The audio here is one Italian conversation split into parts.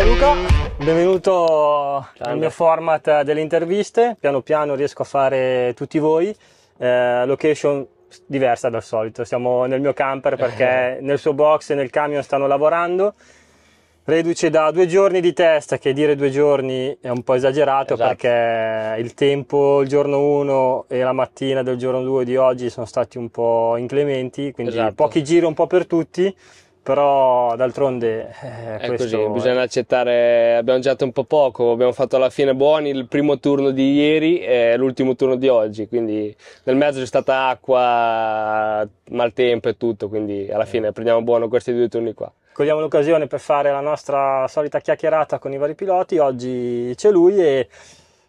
Ciao Luca, benvenuto Ciao, al mio format delle interviste. Piano piano riesco a fare tutti voi. Eh, location diversa dal solito, siamo nel mio camper perché nel suo box e nel camion stanno lavorando. Reduce da due giorni di testa, che dire due giorni è un po' esagerato esatto. perché il tempo il giorno 1 e la mattina del giorno 2 di oggi sono stati un po' inclementi, quindi esatto. pochi giri un po' per tutti però d'altronde eh, è questo... così, bisogna accettare, abbiamo giocato un po' poco, abbiamo fatto alla fine buoni il primo turno di ieri e l'ultimo turno di oggi, quindi nel mezzo c'è stata acqua, maltempo e tutto, quindi alla eh. fine prendiamo buono questi due turni qua. Cogliamo l'occasione per fare la nostra solita chiacchierata con i vari piloti, oggi c'è lui e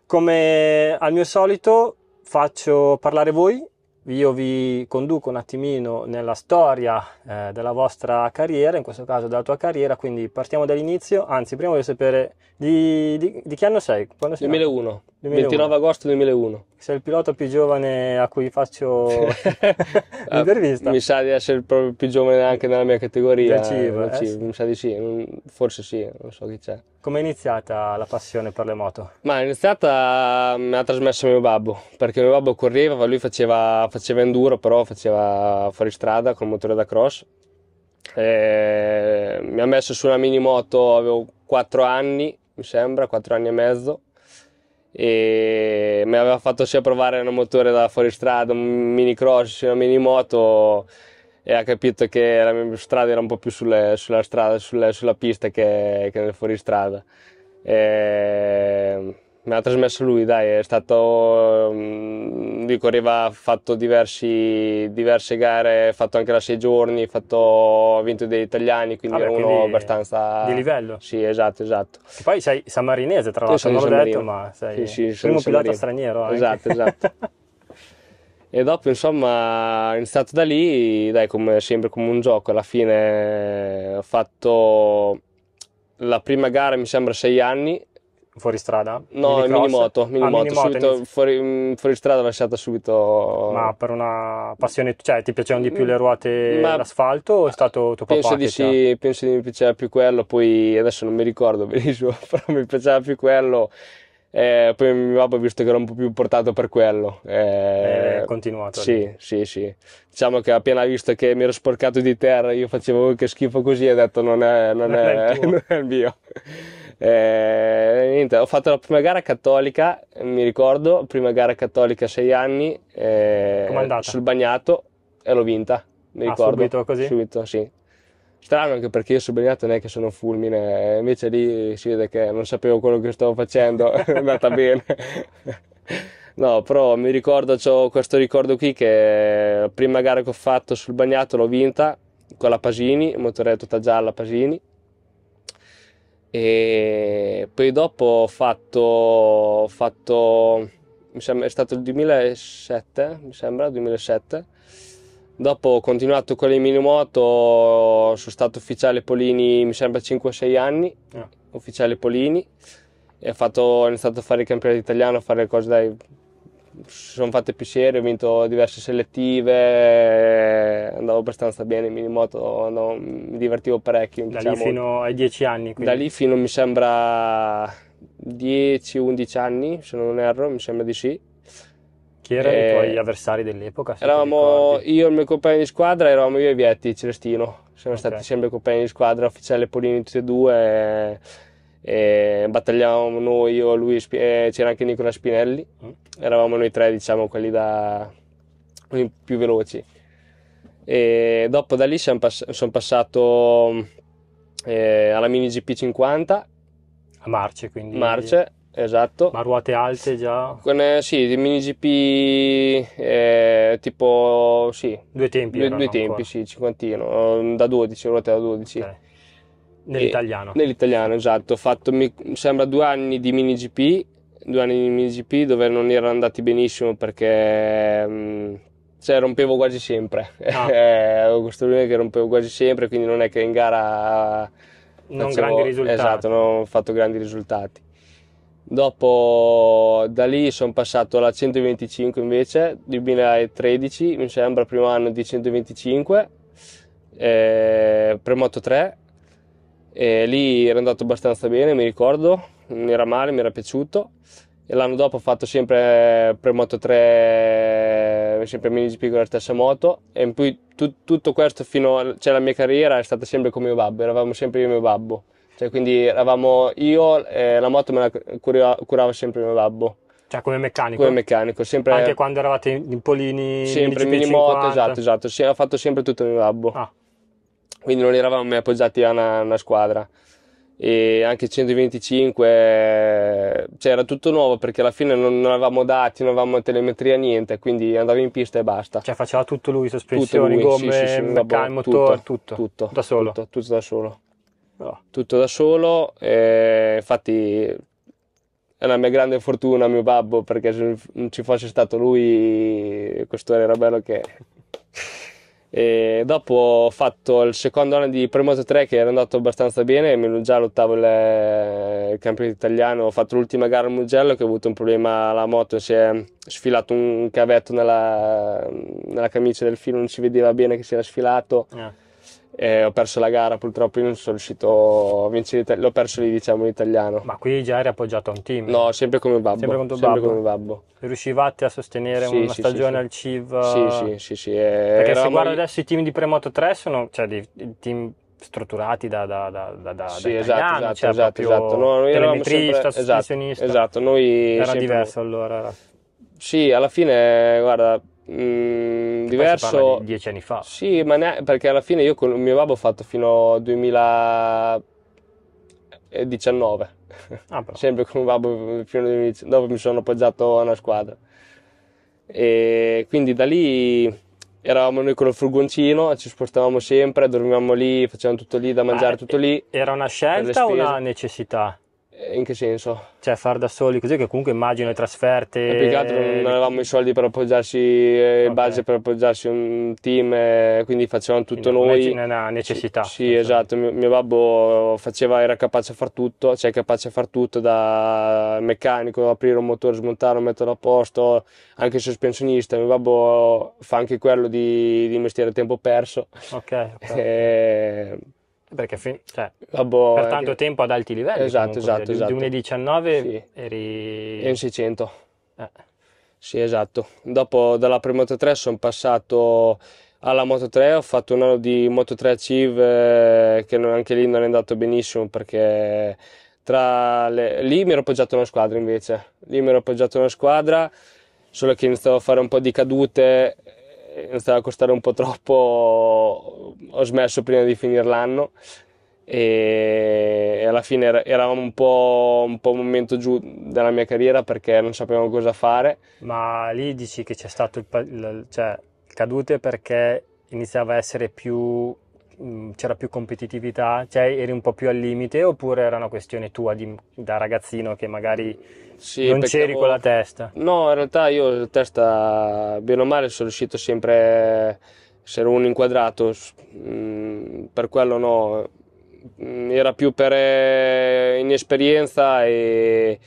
come al mio solito faccio parlare voi io vi conduco un attimino nella storia eh, della vostra carriera, in questo caso della tua carriera, quindi partiamo dall'inizio, anzi prima voglio sapere di, di, di che anno sei? sei 2001. Nato? 29 agosto 2001. Sei il pilota più giovane a cui faccio l'intervista. mi sa di essere proprio più giovane anche nella mia categoria. Civa, eh? Mi sa di sì, forse sì, non so chi c'è. Come è iniziata la passione per le moto? Ma è iniziata, me l'ha trasmessa mio babbo, perché mio babbo correva, lui faceva, faceva enduro, però faceva fuoristrada con motore da cross. E mi ha messo su una mini moto, avevo 4 anni, mi sembra, 4 anni e mezzo e mi aveva fatto sia provare un motore da fuoristrada, un mini cross, una mini moto e ha capito che la mia strada era un po' più sulle, sulla strada, sulle, sulla pista che, che nel fuoristrada. E me l'ha trasmesso lui, dai, è stato, lui mm, correva, fatto diversi, diverse gare, ha fatto anche la sei giorni, fatto, ha vinto degli italiani, quindi Vabbè, ah, uno quindi abbastanza... Di livello? Sì, esatto, esatto. E poi sei sammarinese, tra l'altro, non l'ho detto, ma sei sì, sì, il primo pilota samarino. straniero. Anche. Esatto, esatto. e dopo insomma ho iniziato da lì dai come sempre come un gioco alla fine ho fatto la prima gara mi sembra sei anni fuori strada? No, mini minimoto, minimoto, ah, minimoto subito inizi... fuori, mm, fuoristrada lasciata subito. Ma per una passione, cioè ti piacevano di più le mm, ruote Ma l'asfalto o è stato tuo penso papà? Di sì, cioè? Penso di mi piaceva più quello, poi adesso non mi ricordo benissimo, però mi piaceva più quello. Eh, poi mio papà, visto che ero un po' più portato per quello, eh, è continuato. Sì, lì. sì, sì. Diciamo che appena visto che mi ero sporcato di terra, io facevo oh, che schifo così, ha detto: Non è, non non è, è, non è il mio. Eh, niente, ho fatto la prima gara cattolica, mi ricordo, prima gara cattolica a 6 anni, eh, sul bagnato e l'ho vinta, mi ah, subito così? Subito, sì. Strano anche perché io sul bagnato non è che sono fulmine, invece lì si vede che non sapevo quello che stavo facendo, è andata bene. No, però mi ricordo, ho questo ricordo qui che la prima gara che ho fatto sul bagnato l'ho vinta con la Pasini, motoretto gialla Pasini e poi dopo ho fatto, ho fatto sembra, è stato il 2007, mi sembra, 2007. Dopo ho continuato con le minimoto, sono stato ufficiale Polini, mi sembra 5-6 anni, ah. ufficiale Polini, e ho, fatto, ho iniziato a fare il campionato italiano, a fare cose dai sono fatte piacere, ho vinto diverse selettive, eh, andavo abbastanza bene in minimoto, andavo, mi divertivo parecchio. Da diciamo. lì fino ai 10 anni? Quindi. Da lì fino mi sembra 10-11 anni, se non erro, mi sembra di sì. Chi erano e... i eh, tuoi avversari dell'epoca? Eravamo io e il mio compagno di squadra, eravamo io e Vietti, Celestino. Siamo okay. stati sempre compagni di squadra, ufficiale Polini tutti e due. E e battagliavamo noi, io, lui, c'era anche Nicola Spinelli, mm. eravamo noi tre diciamo quelli da, più veloci. E dopo da lì pass- sono passato eh, alla Mini GP50. A marce quindi? Marce, esatto. Ma ruote alte già? Con, eh, sì, Mini GP eh, tipo sì. Due tempi? Due, due tempi, ancora. sì, cinquantino, da 12, ruote da 12. Okay Nell'italiano. nell'italiano, esatto. Ho fatto, mi sembra, due anni di mini GP, due anni di mini GP dove non erano andati benissimo perché mh, mm, cioè, rompevo quasi sempre. Ah. Eh, ho questo problema che rompevo quasi sempre, quindi non è che in gara... Non facevo, grandi risultati. Esatto, non ho fatto grandi risultati. Dopo da lì sono passato alla 125 invece, 2013 mi sembra primo anno di 125, eh, premoto 3 e lì era andato abbastanza bene, mi ricordo, non era male, mi era piaciuto. E l'anno dopo ho fatto sempre Premoto 3, sempre mini GP con la stessa moto. E in poi tu, tutto questo fino alla cioè mia carriera è stata sempre con mio babbo, eravamo sempre io e mio babbo. Cioè, quindi eravamo io, eh, la moto me la cura, curava sempre mio babbo. Cioè, come meccanico? Come meccanico, sempre. Anche quando eravate in, in Polini? Sempre, in moto esatto, esatto. Sì, ha fatto sempre tutto mio babbo. Ah quindi non eravamo mai appoggiati a una, una squadra e anche 125 eh, cioè era tutto nuovo perché alla fine non, non, avevamo dati, non avevamo telemetria, niente, quindi andavi in pista e basta. Cioè faceva tutto lui, sospensioni, tutto lui, gomme, sì, sì, sì, meccan- motore, tutto, tutto, tutto, da solo. Tutto, tutto da solo. No. Tutto da solo, eh, infatti è una mia grande fortuna mio babbo perché se non ci fosse stato lui questo era bello che e dopo ho fatto il secondo anno di Premoto 3 che era andato abbastanza bene, mi già lottavo eh, il, campionato italiano, ho fatto l'ultima gara al Mugello che ho avuto un problema alla moto, si è sfilato un cavetto nella, nella camicia del filo, non si vedeva bene che si era sfilato. Eh eh, ho perso la gara purtroppo, io non sono riuscito a vincere, l'ho perso lì diciamo in italiano. Ma qui già eri appoggiato a un team? No, sempre come babbo. Sempre, sempre babbo. come babbo. Riuscivate a sostenere sì, una sì, stagione sì, al CIV? Sì, sì, sì. sì. Eh, Perché se guardo adesso i team di Premoto 3 sono, cioè, di, team strutturati da, da, da, da sì, esatto, italiani, esatto, cioè, esatto, esatto. No, noi sempre, esatto, esatto, noi era sempre... diverso allora. Sì, alla fine, guarda, Mm, diverso. Di dieci anni fa. Sì, ma ne... perché alla fine io con il mio babbo ho fatto fino al 2019. Eh, ah, Sempre con un babbo fino al 2019. Dopo mi sono appoggiato a una squadra. E quindi da lì eravamo noi con il furgoncino, ci spostavamo sempre, dormivamo lì, facevamo tutto lì, da mangiare ah, tutto lì. Era una scelta o una necessità? Eh, in che senso? Cioè far da soli così che comunque immagino le trasferte... E eh, più che altro non eh, avevamo i soldi per appoggiarsi, okay. il per appoggiarsi un team, quindi facevamo tutto quindi, noi. È una necessità. Sì, sì esatto, mio, mio, babbo faceva, era capace a far tutto, cioè capace a far tutto da meccanico, aprire un motore, smontarlo, metterlo a posto, anche sospensionista, mio babbo fa anche quello di, di mestiere tempo perso. Ok. okay. E perché fin- cioè, Vabbò, boh, per eh, tanto eh, tempo ad alti livelli. Esatto, comunque, esatto. Cioè, esatto. 2019 sì. eri... in 600. Eh. Sì, esatto. Dopo dalla Premoto 3 sono passato alla Moto 3, ho fatto un anno di Moto 3 Achieve eh, che non, anche lì non è andato benissimo perché tra le... lì mi ero appoggiato una squadra invece. Lì mi ero appoggiato una squadra, solo che iniziavo a fare un po' di cadute iniziava eh, a costare un po' troppo, ho smesso prima di finire l'anno e alla fine eravamo un po', un po' momento giù della mia carriera perché non sapevamo cosa fare. Ma lì dici che c'è stato il, il cioè, cadute perché iniziava a essere più Mm, c'era più competitività, cioè eri un po' più al limite oppure era una questione tua di, da ragazzino che magari sì, non c'eri con la testa? No, in realtà io la testa, bene o male, sono riuscito sempre se ero un inquadrato, mm, per quello no, mm, era più per eh, inesperienza e,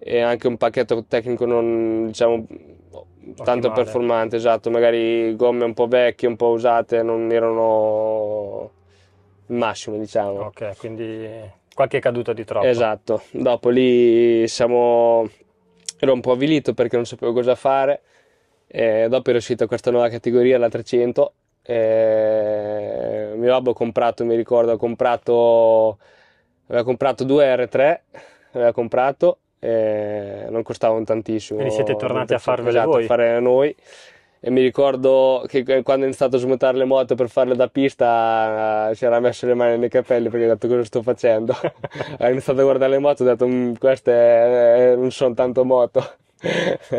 e anche un pacchetto tecnico non, diciamo, tanto performante, esatto, magari gomme un po' vecchie, un po' usate, non erano il massimo, diciamo. Ok, quindi qualche caduta di troppo. Esatto, dopo lì siamo... ero un po' avvilito perché non sapevo cosa fare, e dopo è uscita questa nuova categoria, la 300, e... mio babbo ha comprato, mi ricordo, ha comprato... aveva comprato due R3, aveva comprato eh, non costavano tantissimo. Quindi siete tornati a esatto, farvele esatto, voi? a fare noi. E mi ricordo che quando ho iniziato a smontare le moto per farle da pista eh, si era messo le mani nei capelli perché ho detto cosa sto facendo. ho iniziato a guardare le moto e ho detto mm, queste eh, eh, non sono tanto moto.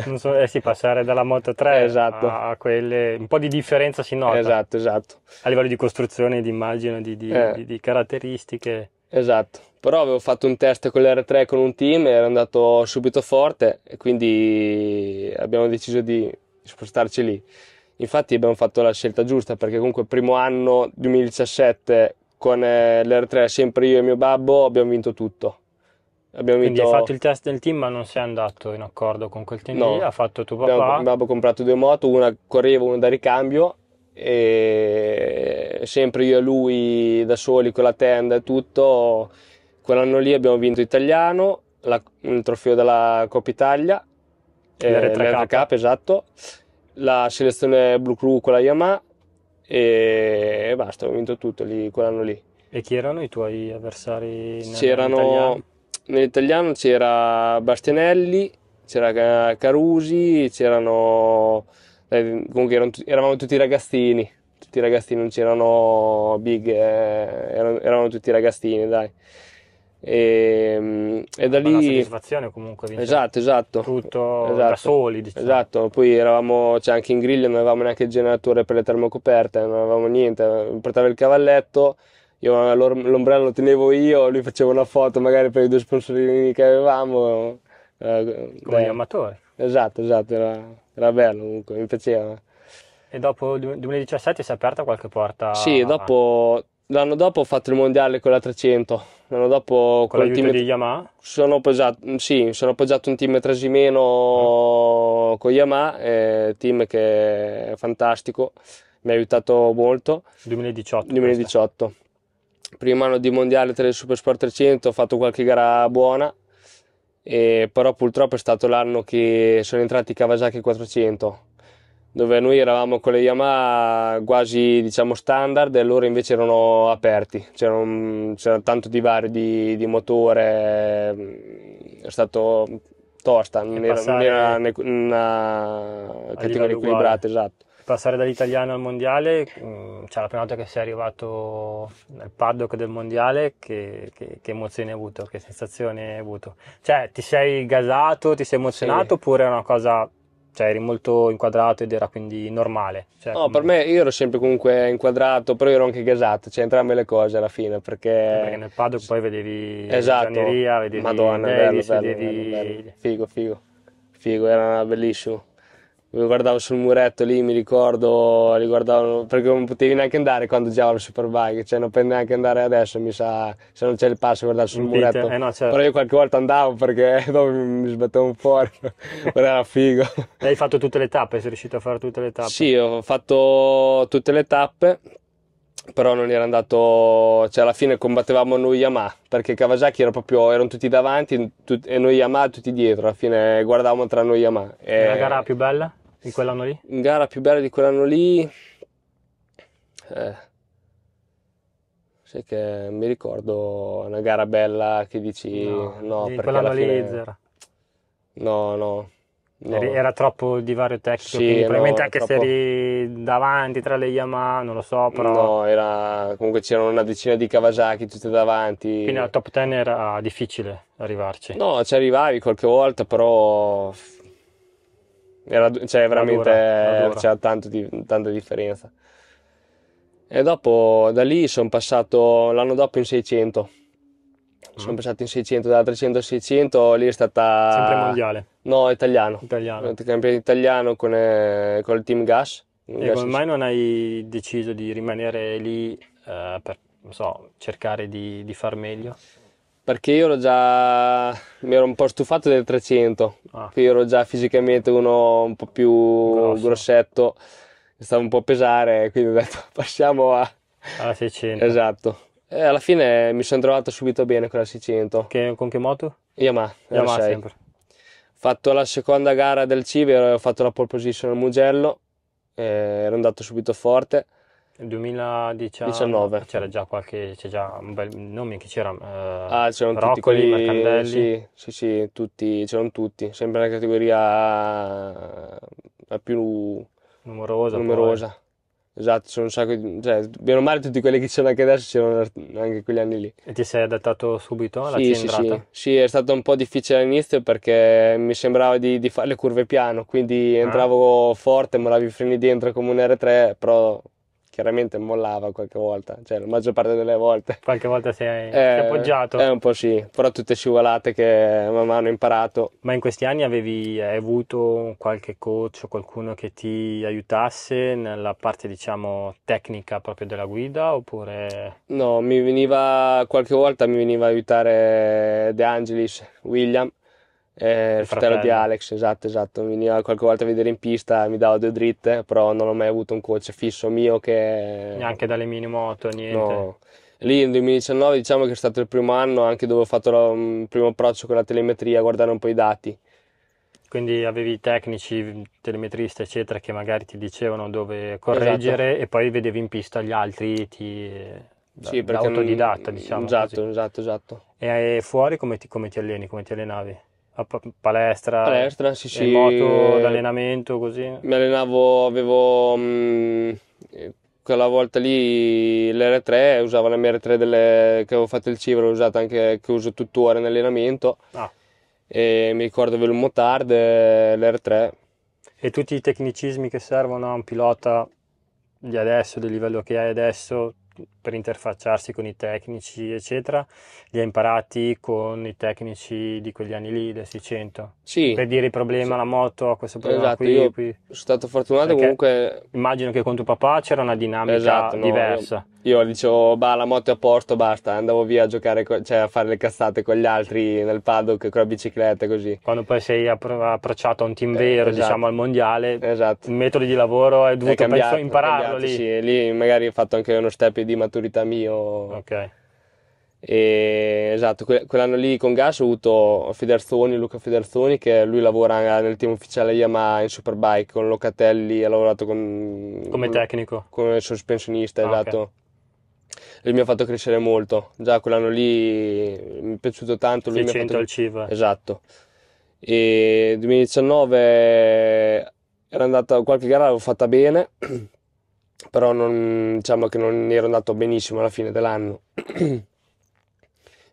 non so, eh sì, passare dalla moto 3 esatto. a quelle, un po' di differenza si nota. Esatto, esatto. A livello di costruzione, di immagine, di, di, eh. di, di caratteristiche. Esatto, però avevo fatto un test con l'R3 con un team e ero andato subito forte e quindi abbiamo deciso di spostarci lì. Infatti abbiamo fatto la scelta giusta perché comunque primo anno 2017 con eh, l'R3 sempre io e mio babbo abbiamo vinto tutto. Abbiamo Quindi vinto... hai fatto il test del team ma non sei andato in accordo con quel team no. lì, ha fatto tuo papà. Abbiamo, mio babbo ha comprato due moto, una correva, una da ricambio e sempre io e lui da soli con la tenda e tutto. Quell'anno lì abbiamo vinto italiano, la, il trofeo della Coppa Italia, l'R3K. Eh, Cup, esatto, la selezione Blue Crew con la Yamaha e, e basta, abbiamo vinto tutto lì, quell'anno lì. E chi erano i tuoi avversari? C'erano, nell'italiano c'era Bastianelli, c'era Carusi, c'erano... Dai, eh, comunque t- eravamo tutti ragazzini, tutti ragazzini, non c'erano big, eh, erano, eravamo tutti ragazzini, dai. E, ehm, e da lì... Una soddisfazione comunque Esatto, esatto. Tutto esatto. da soli, diciamo. Esatto, poi eravamo, cioè anche in griglia, non avevamo neanche il generatore per le termocoperte, non avevamo niente, portava il cavalletto, io l'ombrello lo tenevo io, lui faceva una foto magari per i due sponsorini che avevamo. Eh, Come gli amatori esatto, esatto, era, era bello comunque, mi piaceva. E dopo il 2017 si è aperta qualche porta? Sì, dopo, l'anno dopo ho fatto il mondiale con la 300, l'anno dopo con, con l'aiuto team, di Yamaha? Sono appoggiato, sì, sono appoggiato un team Trasimeno mm. con Yamaha, eh, team che è fantastico, mi ha aiutato molto. 2018? 2018. Questa. Primo anno di mondiale tra il Supersport 300, ho fatto qualche gara buona, e, però purtroppo è stato l'anno che sono entrati i Kawasaki 400 dove noi eravamo con le Yamaha quasi diciamo standard e loro invece erano aperti, c'era, un, c'era tanto divario di, di, motore, mm, è stato tosta, non era, passare... non era una categoria equilibrata, esatto passare dall'italiano al mondiale, mh, mm, la prima volta che sei arrivato nel paddock del mondiale, che, che, che emozione hai avuto, che sensazione hai avuto? Cioè, ti sei gasato, ti sei emozionato sì. oppure è una cosa cioè eri molto inquadrato ed era quindi normale. Cioè, no, per me io ero sempre comunque inquadrato, però ero anche gasato, cioè entrambe le cose alla fine, perché... perché nel paddock poi vedevi esatto. Gianneria, vedevi Madonna, Davis, bello, bello, vedevi... bello, bello, figo, figo, figo, era bellissimo mi guardavo sul muretto lì, mi ricordo, li guardavo, perché non potevi neanche andare quando giocavo al Superbike, cioè non potevi neanche andare adesso, mi sa, se non c'è il passo guardare sul Dite. muretto. Eh no, certo. Però io qualche volta andavo perché dopo mi sbattevo fuori, però era figo. E hai fatto tutte le tappe, sei riuscito a fare tutte le tappe? Sì, ho fatto tutte le tappe, però non era andato, cioè alla fine combattevamo noi Yamaha, perché Kawasaki era proprio, erano tutti davanti tut, e noi Yamaha tutti dietro, alla fine guardavamo tra noi Yamaha. E... La gara più bella? Di quell'anno lì? Gara più bella di quell'anno lì. Eh, sai che mi ricordo una gara bella che dici no, no di quell'anno fine... lì zero. No, no. No. Era troppo il divario tecnico, sì, probabilmente no, anche troppo... se eri davanti tra le Yamaha, non lo so, però... No, era... comunque c'erano una decina di Kawasaki tutte davanti. Quindi al top 10 era difficile arrivarci. No, ci arrivavi qualche volta, però era, cioè, veramente c'era tanto di, tanta differenza. E dopo da lì sono passato l'anno dopo in 600. Mm. Sono passato in 600, da 300 a 600, lì è stata... Sempre mondiale? No, italiano. Italiano. Campione italiano con, eh, con il team Gas. E come mai non hai deciso di rimanere lì eh, per, so, cercare di, di far meglio? perché io ero già mi ero un po' stufato del 300 ah. io ero già fisicamente uno un po' più Grosso. grossetto stavo un po' a pesare quindi ho detto passiamo a alla 600 esatto e alla fine mi sono trovato subito bene con la 600 che, con che moto? Yamaha Yamaha sempre fatto la seconda gara del Cive ho fatto la pole position al Mugello eh, ero andato subito forte nel 2019 c'era già qualche, c'è già un bel nome che c'era. Eh, ah, c'erano Roccoli, tutti quelli, Mercandelli. Sì, sì, sì, tutti, c'erano tutti, sempre la categoria la eh, più numerosa. numerosa. Esatto, c'è un sacco di... Cioè, bene o male tutti quelli che c'erano anche adesso c'erano anche quegli anni lì. E ti sei adattato subito alla sì, sì, sì, sì. è stato un po' difficile all'inizio perché mi sembrava di, di fare le curve piano, quindi ah. entravo ah. forte, moravi i freni dentro come un R3, però chiaramente mollava qualche volta, cioè la maggior parte delle volte. Qualche volta si è, eh, appoggiato? È eh, un po' sì, però tutte scivolate che man mano ho imparato. Ma in questi anni avevi, hai avuto qualche coach o qualcuno che ti aiutasse nella parte, diciamo, tecnica proprio della guida oppure... No, mi veniva, qualche volta mi veniva a aiutare De Angelis, William, eh, il, fratello, di Alex, esatto, esatto, veniva qualche volta a vedere in pista, mi dava due dritte, però non ho mai avuto un coach fisso mio che... Neanche dalle mini moto, niente. No. Lì nel 2019 diciamo che è stato il primo anno anche dove ho fatto il primo approccio con la telemetria, guardare un po' i dati. Quindi avevi tecnici, telemetrista, eccetera, che magari ti dicevano dove correggere esatto. e poi vedevi in pista gli altri ti... Da, perché autodidatta, mm, diciamo. Esatto, così. esatto, esatto. E fuori come ti, come ti alleni, come ti allenavi? a palestra, palestra sì, sì. moto d'allenamento così? Mi allenavo, avevo mh, mm, eh, quella volta lì l'R3, usavo la mia R3 delle, che avevo fatto il CIVA, l'ho usata anche, che uso tuttora in allenamento. Ah. E mi ricordo avevo un motard, eh, l'R3. E tutti i tecnicismi che servono a un pilota di adesso, del livello che hai adesso, per interfacciarsi con i tecnici, eccetera, li ha imparati con i tecnici di quegli anni lì, del 600? Sì. Per dire il problema, sì. la moto, questo problema esatto, qui, io qui. sono stato fortunato Perché comunque... Immagino che con tuo papà c'era una dinamica esatto, no, diversa. Io, io dicevo, bah, la moto è a posto, basta, andavo via a giocare, cioè a fare le cazzate con gli altri nel paddock, con la bicicletta, così. Quando poi sei appro- approcciato a un team eh, vero, esatto. diciamo, al mondiale, esatto. il metodo di lavoro è dovuto è cambiato, penso, impararlo cambiato, lì. Sì, lì magari hai fatto anche uno step di di maturità mio. Ok. E, esatto, que- quell'anno lì con Gas ho avuto Federzoni, Luca Federzoni, che lui lavora nel team ufficiale Yamaha in Superbike con Locatelli, ha lavorato con... Come con, tecnico? Come sospensionista, ah, esatto. Okay. Lui mi ha fatto crescere molto, già quell'anno lì mi è piaciuto tanto. Lui 600 fatto... al CIV. Esatto. E 2019 era andata, qualche gara l'ho fatta bene. però non, diciamo che non ero andato benissimo alla fine dell'anno.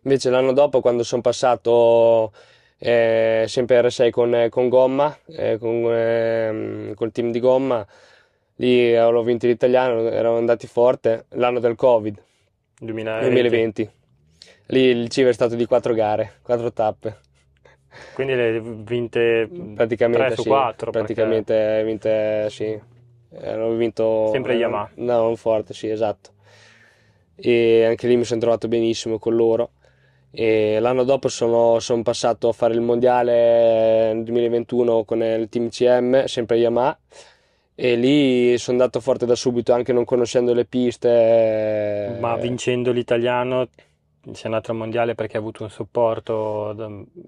Invece l'anno dopo, quando sono passato eh, sempre R6 con, eh, con gomma, eh, con, eh, col team di gomma, lì avevo eh, vinto l'italiano, eravamo andati forte, l'anno del Covid, 2020. 2020. Lì il CIV è stato di quattro gare, quattro tappe. Quindi le vinte praticamente 3 su sì, 4? Praticamente perché... vinte sì hanno eh, vinto... Sempre Yamaha. No, un forte, sì, esatto. E anche lì mi sono trovato benissimo con loro. E l'anno dopo sono, sono, passato a fare il mondiale nel 2021 con il team CM, sempre Yamaha, e lì sono andato forte da subito, anche non conoscendo le piste. Eh, Ma vincendo l'italiano sei andato al mondiale perché hai avuto un supporto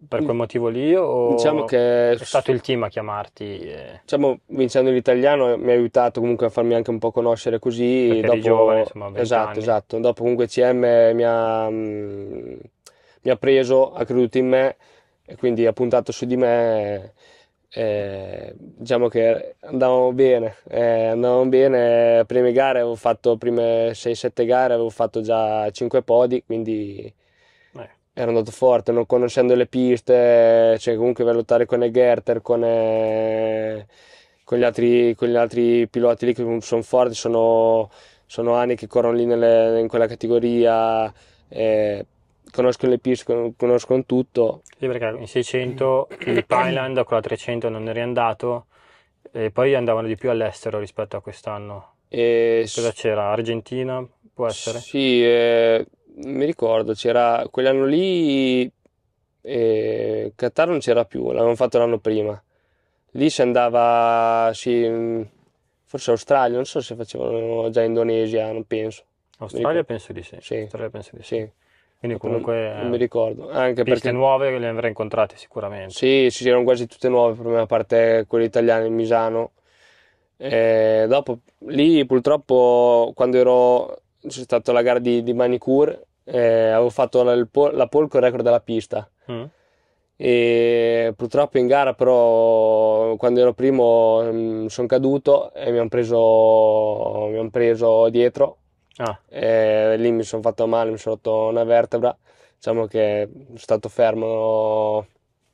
per mm. quel motivo lì o diciamo che è stato il team a chiamarti? E... Diciamo vincendo l'italiano eh, mi ha aiutato comunque a farmi anche un po' conoscere così perché dopo... giovane insomma esatto anni. esatto dopo comunque CM mi ha, mm, mi ha preso ha creduto in me e quindi ha puntato su di me eh, diciamo che andavamo bene, eh, andavamo bene, prime gare avevo fatto, prime 6-7 gare avevo fatto già 5 podi, quindi eh. ero andato forte, non conoscendo le piste, cioè comunque per lottare con Egerter, con, eh, con, gli, altri, con gli altri piloti lì che sono forti, sono, sono anni che corrono lì nelle, in quella categoria. Eh, conoscono le Pierce, conoscono tutto. Sì, perché in 600 il Thailand con la 300 non era andato e poi andavano di più all'estero rispetto a quest'anno. E... Cosa c'era? Argentina? Può essere? Sì, eh, mi ricordo, c'era quell'anno lì eh, Qatar non c'era più, l'avevano fatto l'anno prima. Lì si andava, sì, forse Australia, non so se facevano già Indonesia, non penso. Australia penso di sì. sì. Australia penso di sì. sì. Quindi comunque... Non, non mi eh, ricordo. Anche piste perché... nuove le avrei incontrate sicuramente. Sì, sì, erano quasi tutte nuove, a parte quelle italiane in Misano. E dopo, lì purtroppo, quando ero... c'è stata la gara di, di manicure, eh, avevo fatto la, la il record della pista. Mm. E purtroppo in gara, però, quando ero primo, mm, sono caduto e mi hanno preso, preso dietro Ah. lì mi sono fatto male, mi sono rotto una vertebra. Diciamo che sono stato fermo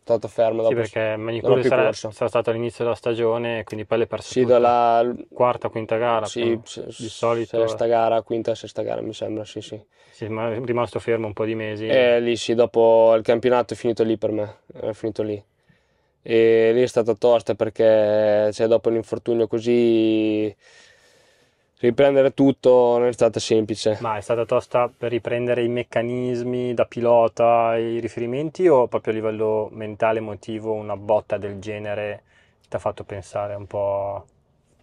stato fermo dopo. Sì, perché Manicure sarà, sarà, stato all'inizio della stagione, quindi poi le perso sì, dalla quarta, quinta gara. Sì, se, di solito. Sesta gara, quinta, sesta gara mi sembra, sì, sì. Sì, ma è rimasto fermo un po' di mesi. E lì sì, dopo il campionato è finito lì per me, è finito lì. E lì è stata tosta perché cioè, dopo l'infortunio così riprendere tutto non è stata semplice. Ma è stata tosta per riprendere i meccanismi da pilota, i riferimenti o proprio a livello mentale, emotivo, una botta del genere ti ha fatto pensare un po'?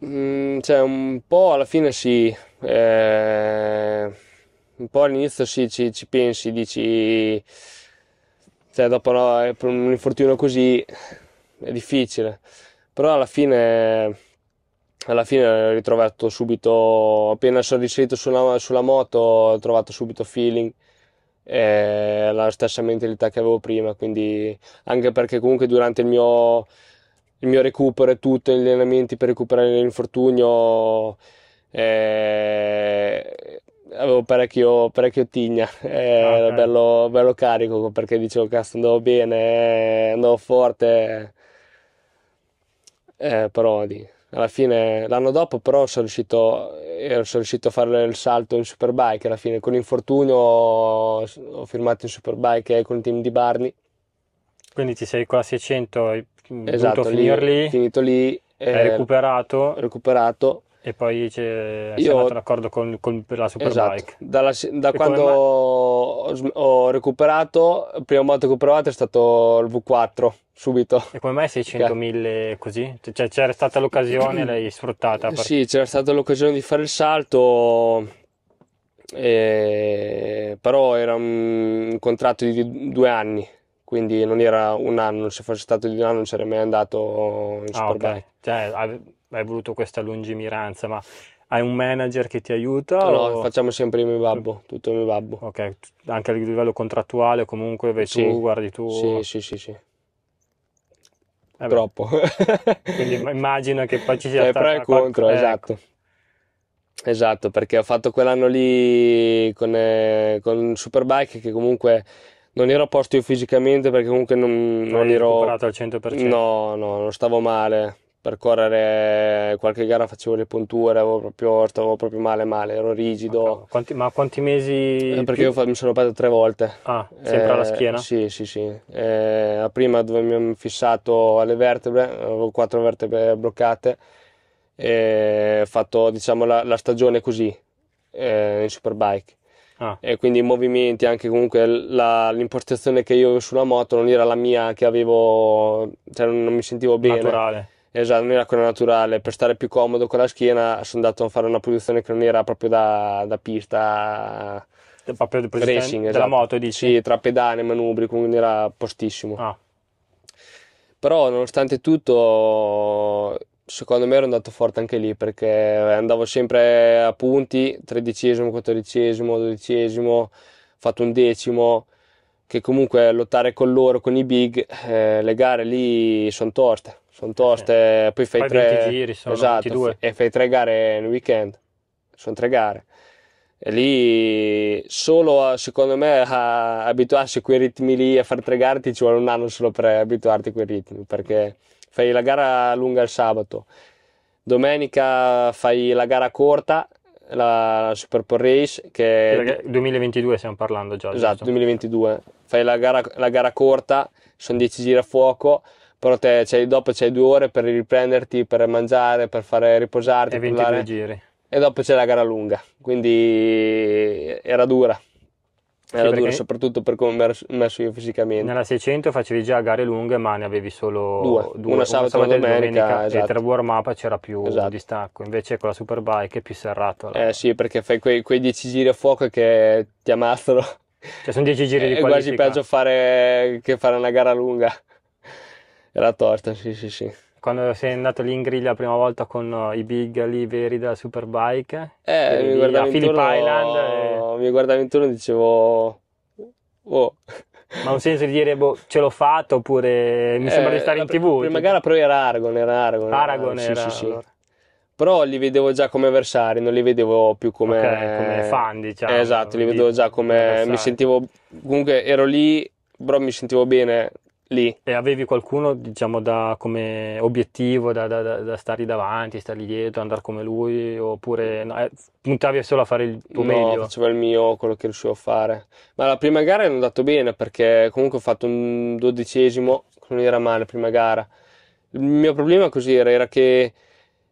Mm, cioè, un po' alla fine sì, eh, un po' all'inizio sì, ci, ci pensi, dici, cioè dopo no, un infortunio così è difficile, però alla fine alla fine ho ritrovato subito, appena sono risalito sulla, sulla moto, ho trovato subito feeling e la stessa mentalità che avevo prima, quindi anche perché comunque durante il mio, il mio recupero e tutto, gli allenamenti per recuperare l'infortunio, eh, avevo parecchio, parecchio tigna, eh, okay. era bello, bello, carico perché dicevo cazzo andavo bene, andavo forte, eh, però di, alla fine l'anno dopo però sono riuscito, eh, sono riuscito, a fare il salto in Superbike, alla fine con l'infortunio ho, ho firmato in Superbike con il team di Barney. Quindi ti sei qua 600, hai esatto, lì, lì, finito lì, eh, hai eh, recuperato, recuperato e poi c'è, c'è stato l'accordo con, con, la Superbike. Esatto. Dalla, da e quando ho, ho, recuperato, la prima moto che ho provato è stato il V4 subito. E come mai 600 600.000 così? Cioè, c'era stata l'occasione, l'hai sfruttata? Per... Sì, c'era stata l'occasione di fare il salto, e... però era un contratto di due anni, quindi non era un anno, se fosse stato di un anno non sarei mai andato in Superbike. Ah, okay. cioè, hai voluto questa lungimiranza, ma hai un manager che ti aiuta? No, o... facciamo sempre il mio babbo, tutto il mio babbo. Ok, anche a livello contrattuale comunque vai sì, tu, guardi tu. Sì, sì, sì, sì. Vabbè. troppo. Quindi immagino che poi ci sia eh, stato... Pro e contro, qualche... Ecco. esatto. Ecco. Esatto, perché ho fatto quell'anno lì con, eh, con Superbike che comunque non ero a posto io fisicamente perché comunque non, non, non ero... recuperato al 100%. No, no, non stavo male percorrere qualche gara facevo le punture, avevo proprio, stavo proprio male, male, ero rigido. Okay. Quanti, ma quanti mesi? Eh, perché io mi sono operato tre volte. Ah, sempre eh, alla schiena? Sì, sì, sì. Eh, la prima dove mi hanno fissato alle vertebre, avevo quattro vertebre bloccate, e ho fatto diciamo la, la stagione così, eh, in superbike. Ah. E quindi i movimenti, anche comunque la, l'impostazione che io avevo sulla moto non era la mia che avevo, cioè non, non mi sentivo bene. Naturale Esatto, non era quella naturale. Per stare più comodo con la schiena sono andato a fare una posizione che non era proprio da, da pista. De, proprio di posizione racing, della esatto. moto, dici? Sì, tra pedane e manubri, quindi era postissimo. Ah. Però nonostante tutto, secondo me ero andato forte anche lì perché eh, andavo sempre a punti, tredicesimo, quattordicesimo, dodicesimo, fatto un decimo che comunque lottare con loro, con i big, eh, le gare lì sono torte sono toste, eh, poi fai, fai tre giri, sono esatto, 22. e fai tre gare nel weekend, sono tre gare. E lì solo secondo me a abituarsi a quei ritmi lì a fare tre gare ti ci vuole un anno solo per abituarti a quei ritmi perché fai la gara lunga il sabato, domenica fai la gara corta, la Super Pole Race che... 2022 stiamo parlando già. Esatto, giusto? 2022. Fai la gara, la gara corta, sono 10 giri a fuoco però te, cioè, dopo c'hai due ore per riprenderti, per mangiare, per fare riposarti. E 22 parlare. giri. E dopo c'è la gara lunga, quindi era dura. Era sì, dura soprattutto per come mi ero messo io fisicamente. Nella 600 facevi già gare lunghe, ma ne avevi solo due. due. Una sabato, e una sabato domenica, domenica esatto. e tra warm up c'era più esatto. distacco. Invece con la Superbike è più serrato. La... Eh sì, perché fai quei, quei 10 giri a fuoco che ti ammazzano. Cioè sono 10 giri di qualifica. È quasi peggio fare che fare una gara lunga. Era torta, sì, sì, sì. Quando sei andato lì in griglia la prima volta con eh, i big lì veri della Superbike? Eh, mi guardavo intorno, Island e... mi guardavo intorno e dicevo... Oh. Ma un senso di dire, boh, ce l'ho fatto oppure mi eh, sembra di stare in tv? La prima cioè. gara però era Argon, era Argon. Aragon era, era, sì, sì, sì. Allora però li vedevo già come avversari, non li vedevo più come, okay, come fan, diciamo. esatto, li vedevo già come avversari. mi sentivo comunque ero lì, però mi sentivo bene lì. E avevi qualcuno, diciamo, da, come obiettivo, da, da, da stargli davanti, stargli dietro, andare come lui, oppure no, eh, puntavi solo a fare il tuo no, meglio? facevo il mio, quello che riuscivo a fare. Ma la prima gara è andata bene, perché comunque ho fatto un dodicesimo, non era male la prima gara. Il mio problema così era, era che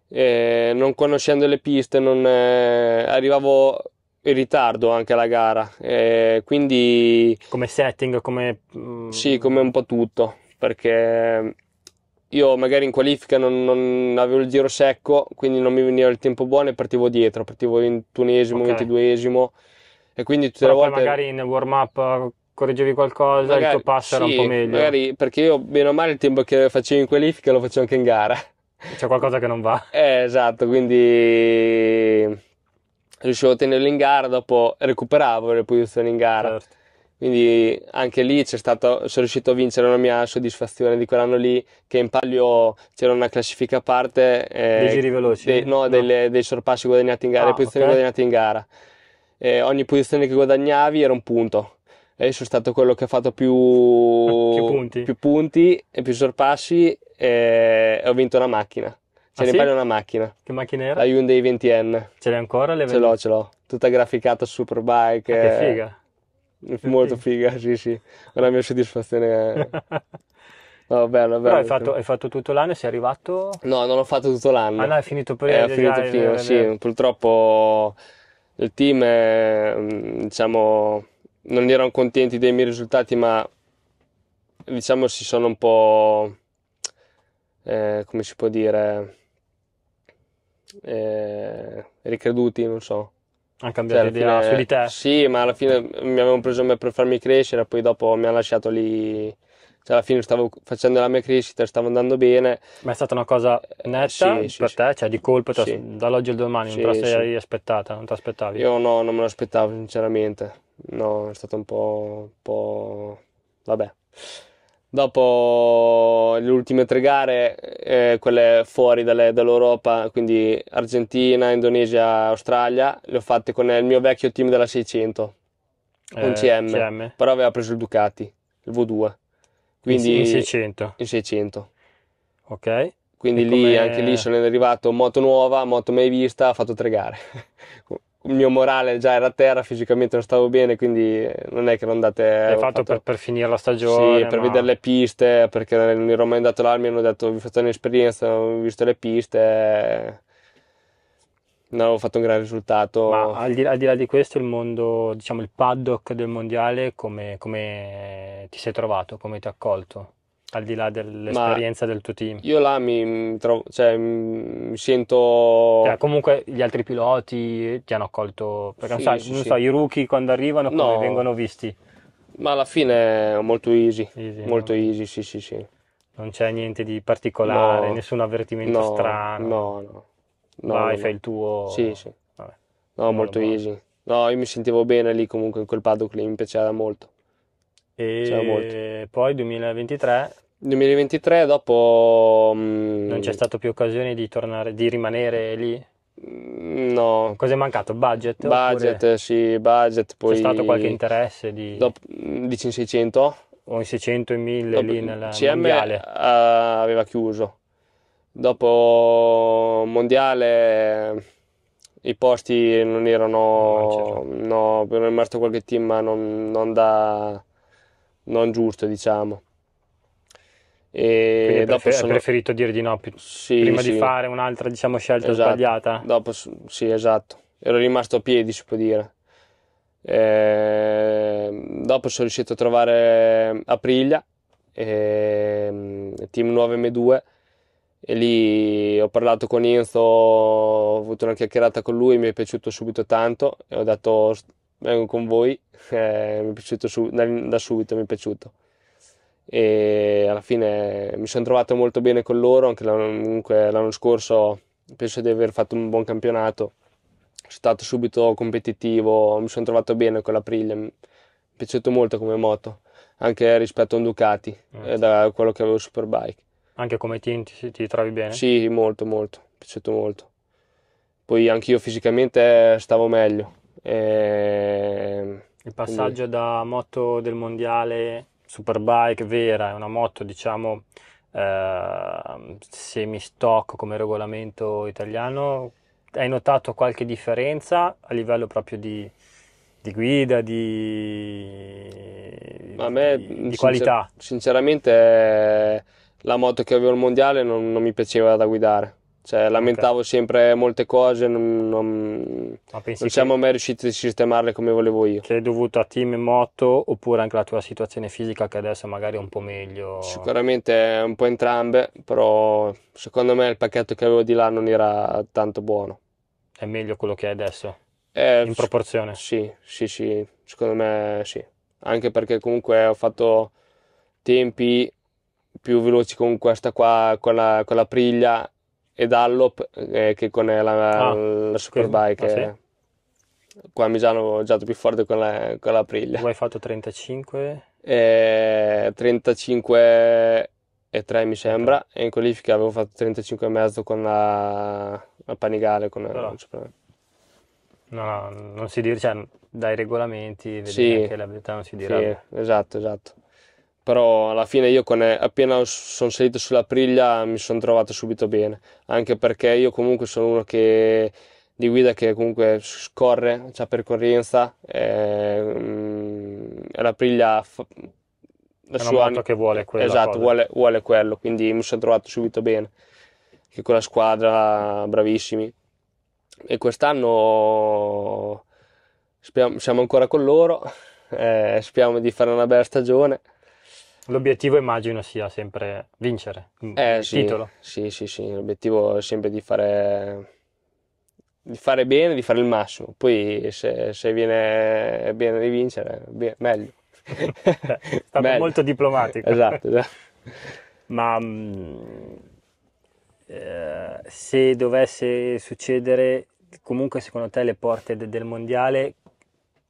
eh, non conoscendo le piste, non, eh, arrivavo in ritardo anche la gara, eh, quindi... Come setting, come... Mm, sì, come un po' tutto, perché io magari in qualifica non, non avevo il giro secco, quindi non mi veniva il tempo buono e partivo dietro, partivo ventunesimo, okay. ventiduesimo e quindi tutte Però le volte... magari nel warm-up correggevi qualcosa, magari, il tuo passo sì, era un po' meglio. magari perché io meno male il tempo che facevo in qualifica lo facevo anche in gara. C'è qualcosa che non va. Eh, esatto, quindi riuscivo a tenerlo in gara, dopo recuperavo le posizioni in gara. Certo. Quindi anche lì stato, sono riuscito a vincere la mia soddisfazione di quell'anno lì, che in palio c'era una classifica a parte. Eh, dei giri veloci? Dei, no, no. Delle, dei sorpassi guadagnati in gara, ah, le posizioni okay. guadagnate in gara. Eh, ogni posizione che guadagnavi era un punto. E io sono stato quello che ha fatto più, più, punti. più punti. e più sorpassi e ho vinto la macchina. Ce ah, ne sì? una macchina. Che macchina era? La Hyundai 20N. Ce l'hai ancora? Le ce l'ho, ce l'ho. Tutta graficata Superbike. Ah, che eh, figa. Molto figa, sì, sì. La mia soddisfazione. È... Eh. Oh, bello, bello. Però hai fatto, hai fatto, tutto l'anno e sei arrivato? No, non l'ho fatto tutto l'anno. Ah, no, è finito prima. È eh, finito prima, sì. Purtroppo il team, è, mm, diciamo, non erano contenti dei miei risultati, ma diciamo si sono un po'... Eh, come si può dire? eh, ricreduti, non so. Ha cambiato cioè, idea su di te? Sì, ma alla fine mi avevano preso me per farmi crescere, poi dopo mi ha lasciato lì cioè alla fine stavo facendo la mia crescita, stavo andando bene. Ma è stata una cosa netta sì, per sì. te, cioè di colpo, cioè, dall'oggi al domani, non te la sei aspettata, non ti aspettavi? Io no, non me l'aspettavo sinceramente, no, è stato un po'... Un po'... vabbè. Dopo le ultime tre gare, eh, quelle fuori dalle, dall'Europa, quindi Argentina, Indonesia, Australia, le ho fatte con il mio vecchio team della 600, con eh, CM, CM, però aveva preso il Ducati, il V2. Quindi, in 600. In 600. Ok. Quindi lì, anche lì sono arrivato moto nuova, moto mai vista, ho fatto tre gare il mio morale già era a terra, fisicamente non stavo bene, quindi non è che non andate. L'hai fatto, fatto... Per, per, finire la stagione? Sì, per vedere le piste, perché non ero mai andato là, mi hanno detto vi faccio un'esperienza, ho visto le piste. Non avevo fatto un gran risultato. Ma al di, al di là di questo, il mondo, diciamo il paddock del mondiale, come, come ti sei trovato, come ti ha accolto? al di là dell'esperienza del tuo team? Io là mi, trovo, cioè, mi sento... Cioè, comunque gli altri piloti ti hanno accolto, perché sì, non, so, i rookie quando arrivano come no. vengono visti? Ma alla fine è molto easy, easy molto no? easy, sì sì sì. Non c'è niente di particolare, no. nessun avvertimento strano? No, no. no Vai, fai il tuo... Sì, sì. Vabbè. No, molto easy. No, io mi sentivo bene lì comunque in quel paddock lì, mi piaceva molto. E poi 2023 2023 dopo mm, non c'è stata più occasione di tornare di rimanere lì mm, no Cos'è mancato budget budget oppure... sì budget poi c'è stato qualche interesse di dopo, dici in 600 o in 600 e 1000 dopo, lì nella CM mondiale uh, aveva chiuso dopo mondiale i posti non erano no, no è rimasto qualche team ma non, non da non giusto, diciamo. E Quindi dopo prefer- sono... preferito dire di no più... sì, prima sì. di fare un'altra diciamo, scelta esatto. sbagliata. Dopo, sì, esatto. Ero rimasto a piedi, si può dire. E... Ehm, dopo sono riuscito a trovare Aprilia, e... Ehm, team 9M2, e lì ho parlato con Enzo, ho avuto una chiacchierata con lui, mi è piaciuto subito tanto e ho dato vengo con voi, eh, mi è piaciuto su, da, da, subito, mi è piaciuto. E alla fine mi sono trovato molto bene con loro, anche l'anno, l'anno scorso penso di aver fatto un buon campionato, sono stato subito competitivo, mi sono trovato bene con l'Aprilia, mi è piaciuto molto come moto, anche rispetto a un Ducati, mm. da quello che avevo Superbike. Anche come team ti, ti trovi bene? Sì, molto, molto, mi è piaciuto molto. Poi anch'io fisicamente stavo meglio, e... Ehm, Il passaggio Quindi... da moto del mondiale Superbike vera, è una moto diciamo eh, semi-stock come regolamento italiano, hai notato qualche differenza a livello proprio di, di guida, di, a me, di, di sincer- qualità? Sinceramente la moto che avevo al mondiale non, non mi piaceva da guidare cioè, lamentavo okay. sempre molte cose, non, non, non siamo mai riusciti a sistemarle come volevo io. Che è dovuto a team e moto oppure anche alla tua situazione fisica che adesso magari è un po' meglio? Sicuramente un po' entrambe, però secondo me il pacchetto che avevo di là non era tanto buono. È meglio quello che hai adesso? Eh, in proporzione? Sì, sì, sì, secondo me sì. Anche perché comunque ho fatto tempi più veloci con questa qua, con la, con la priglia e Dallop eh, che con la, ah, la Superbike. Ah, sì. Eh, qua a Misano ho giocato più forte con la, con la Tu hai fatto 35? Eh, e 35 e 3 mi sembra okay. e in qualifica avevo fatto 35 e mezzo con la, la Panigale con allora. la No, no, non si dice, cioè, dai regolamenti, vedi sì, che la verità non si dirà. Sì, esatto, esatto però alla fine io con, eh, appena sono salito sulla priglia mi sono trovato subito bene, anche perché io comunque sono uno che, di guida che comunque scorre, c'ha percorrenza, e, ehm, e la priglia fa, la è sua moto che vuole quello. Esatto, vuole, vuole, quello, quindi mi sono trovato subito bene. Che con la squadra bravissimi. E quest'anno siamo ancora con loro, eh, speriamo di fare una bella stagione. L'obiettivo immagino sia sempre vincere mm, eh, il sì, titolo. Sì, sì, sì, l'obiettivo è sempre di fare, di fare bene, di fare il massimo. Poi se, se viene bene di vincere, bene, meglio. è stato meglio. molto diplomatico. Esatto, esatto. Ma mm, eh, se dovesse succedere, comunque secondo te le porte de- del mondiale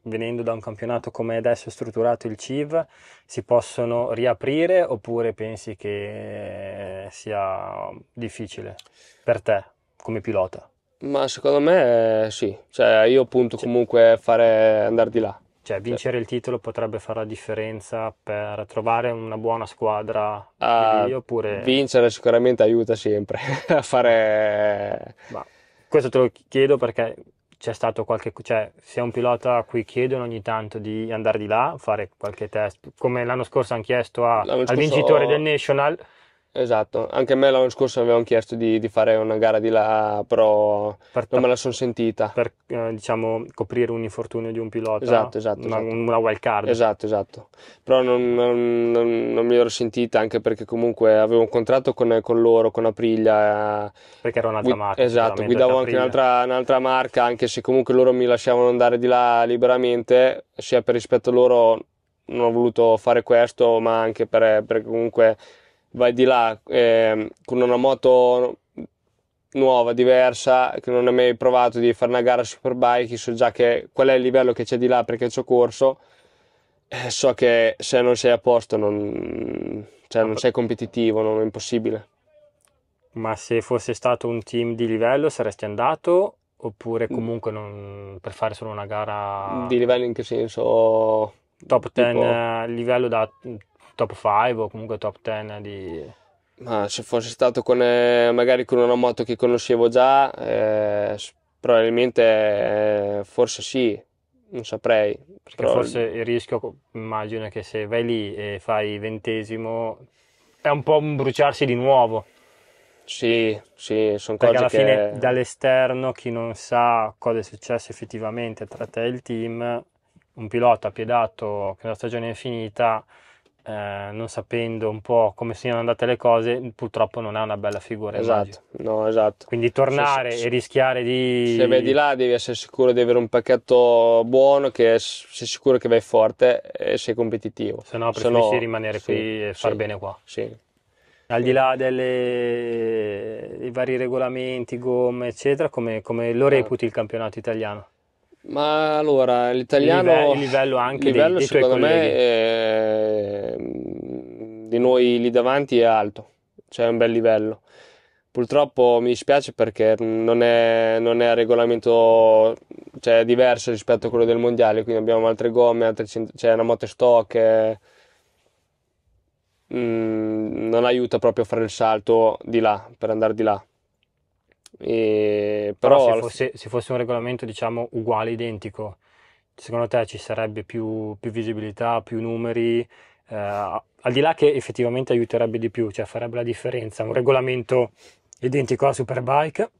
venendo da un campionato come adesso è strutturato il CIV, si possono riaprire oppure pensi che eh, sia difficile per te come pilota? Ma secondo me eh, sì, cioè io punto cioè, comunque fare andare di là. Cioè vincere cioè. il titolo potrebbe fare la differenza per trovare una buona squadra uh, oppure... Vincere sicuramente aiuta sempre a fare... Ma questo te lo chiedo perché c'è stato qualche, cioè se è un pilota a cui chiedono ogni tanto di andare di là, fare qualche test, come l'anno scorso hanno chiesto a, al vincitore ho... del National Esatto, anche a me l'anno scorso mi avevano chiesto di, di, fare una gara di là, però per, non me la sono sentita. Per eh, diciamo coprire un infortunio di un pilota. Esatto, esatto. Una, esatto. una wild card. Esatto, esatto. Però non, non, non, non mi ero sentita anche perché comunque avevo un contratto con, con loro, con Aprilia. Eh, perché era un'altra gui- marca. Esatto, guidavo anche un'altra, un'altra, marca, anche se comunque loro mi lasciavano andare di là liberamente, sia per rispetto a loro non ho voluto fare questo, ma anche per, eh, perché comunque vai di là eh, con una moto nuova, diversa, che non hai mai provato di fare una gara superbike, so già che, qual è il livello che c'è di là perché ci ho corso, eh, so che se non sei a posto non, cioè, non sei competitivo, non è impossibile. Ma se fosse stato un team di livello saresti andato oppure mm. comunque non, per fare solo una gara... Di livello in che senso? Top 10 tipo... Eh, livello da top 5 o comunque top 10 di... Ma se fosse stato con, eh, magari con una moto che conoscevo già, eh, probabilmente eh, forse sì, non saprei. Perché però... forse il rischio, immagino che se vai lì e fai ventesimo, è un po' un bruciarsi di nuovo. Sì, sì, sono Perché cose Perché alla fine dall'esterno chi non sa cosa è successo effettivamente tra te e il team, un pilota piedato che la stagione è finita, eh, non sapendo un po' come siano andate le cose, purtroppo non ha una bella figura. Esatto, no, esatto. Quindi tornare se, se, e rischiare di... Se vai di là devi essere sicuro di avere un pacchetto buono, che sei sicuro che vai forte e sei competitivo. Se no preferisci rimanere sì, qui e far sì, bene qua. Sì. Al di là delle, dei vari regolamenti, gomme, eccetera, come, come lo eh. reputi il campionato italiano? Ma allora, l'italiano... Il livello, anche livello dei, dei secondo me è, ehm, di noi lì davanti è alto, cioè è un bel livello. Purtroppo mi dispiace perché non è, non è a regolamento cioè, è diverso rispetto a quello del mondiale, quindi abbiamo altre gomme, altre, cioè una moto stock, è, eh, mm, non aiuta proprio a fare il salto di là, per andare di là. E, però, però se, fosse, se, fosse, un regolamento diciamo uguale, identico, secondo te ci sarebbe più, più visibilità, più numeri? Eh, al di là che effettivamente aiuterebbe di più, cioè farebbe la differenza un regolamento identico alla Superbike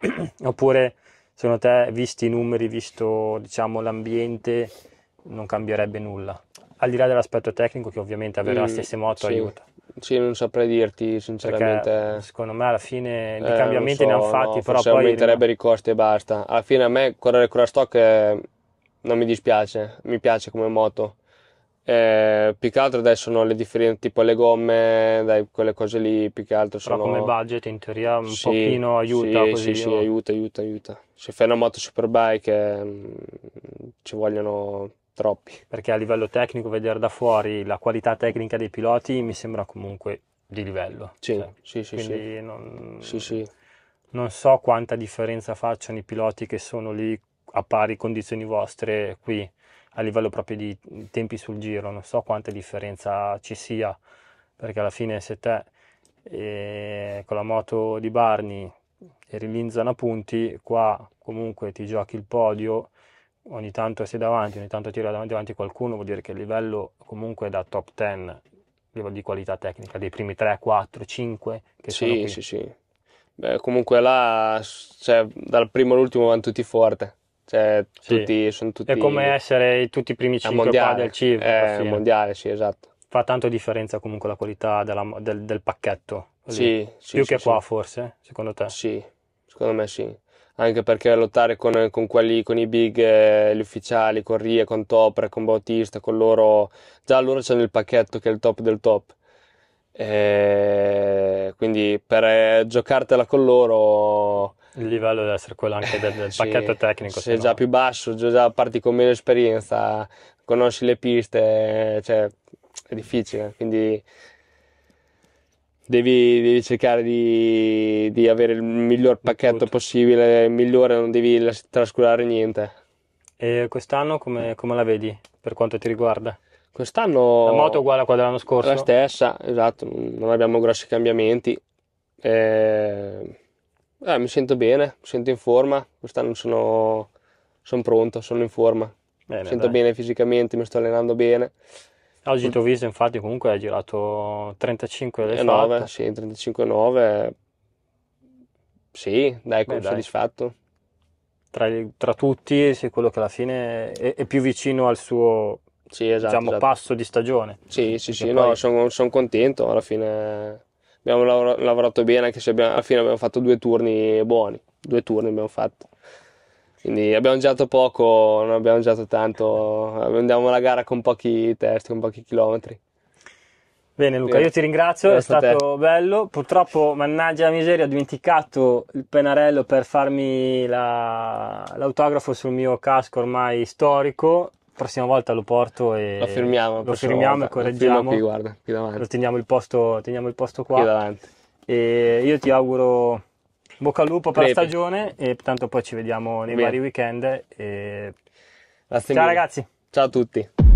oppure secondo te visti i numeri, visto diciamo, l'ambiente non cambierebbe nulla? Al di là dell'aspetto tecnico che ovviamente avere mm, la stessa moto sì. aiuta. Sì, non saprei dirti sinceramente. Perché, secondo me alla fine di eh, cambiamenti so, ne hanno fatti, no, però poi... aumenterebbero i costi e basta. Alla fine a me correre con la stock non mi dispiace, mi piace come moto. Eh, più che altro adesso no, le differenze, tipo le gomme, dai, quelle cose lì, più che altro sono... Però come budget in teoria un sì, pochino aiuta sì, così. Sì, no? sì, aiuta, aiuta, aiuta. Se fai una moto superbike eh, ci vogliono troppi, perché a livello tecnico vedere da fuori la qualità tecnica dei piloti mi sembra comunque di livello. Sì, cioè, sì, sì. Quindi sì. Non, sì, sì. non so quanta differenza facciano i piloti che sono lì a pari condizioni vostre qui a livello proprio di tempi sul giro, non so quanta differenza ci sia, perché alla fine se te eh, con la moto di Barney eri lì punti, qua comunque ti giochi il podio ogni tanto sei davanti, ogni tanto tira davanti, davanti qualcuno, vuol dire che il livello comunque è da top 10, livello di qualità tecnica, dei primi 3, 4, 5 che sì, sono qui. Sì, sì, Beh, comunque là, cioè, dal primo all'ultimo vanno tutti forte. Cioè, sì. tutti, sono tutti... È come essere tutti i primi 5 eh, qua del CIV. È eh, mondiale, sì, esatto. Fa tanto differenza comunque la qualità della, del, del, pacchetto. Sì, sì, Più che qua forse, secondo te? Sì, secondo me sì anche perché lottare con, con quelli, con i big, eh, gli ufficiali, con Rie, con Topre, eh, con Bautista, con loro, già loro c'hanno il pacchetto che è il top del top. E quindi per eh, giocartela con loro il livello deve essere quello anche del, del sì, pacchetto tecnico se già più basso già parti con meno esperienza conosci le piste eh, cioè è difficile quindi devi, devi cercare di, di, avere il miglior pacchetto Tutto. possibile, il migliore, non devi trascurare niente. E quest'anno come, come la vedi per quanto ti riguarda? Quest'anno. La moto è uguale a quella dell'anno scorso? La stessa, esatto, non abbiamo grossi cambiamenti. Eh, eh, mi sento bene, mi sento in forma. Quest'anno sono, sono pronto, sono in forma. Bene, mi sento dai. bene fisicamente, mi sto allenando bene. Oggi ti ho visto, infatti, comunque ha girato 35 le 9, eh, fatte. sì, 35,9. Sì, dai, Beh, soddisfatto. Tra, tra, tutti, sì, quello che alla fine è, è più vicino al suo sì, esatto, diciamo, esatto. passo di stagione. Sì, sì, sì, poi... no, sono son contento. Alla fine abbiamo lavorato bene, anche se abbiamo, alla fine abbiamo fatto due turni buoni. Due turni abbiamo fatto. Quindi abbiamo girato poco, non abbiamo girato tanto, andiamo alla gara con pochi test, con pochi chilometri. Bene Luca, io ti ringrazio, Grazie è stato bello. Purtroppo, mannaggia la miseria, ho dimenticato il pennarello per farmi la... l'autografo sul mio casco ormai storico. La prossima volta lo porto e lo firmiamo, lo firmiamo e correggiamo. Lo, qui, guarda, qui lo teniamo, il posto, teniamo il posto qua. E io ti auguro Bocca al lupo per Previ. la stagione e tanto poi ci vediamo nei Bene. vari weekend. E... Ciao ragazzi. Ciao a tutti.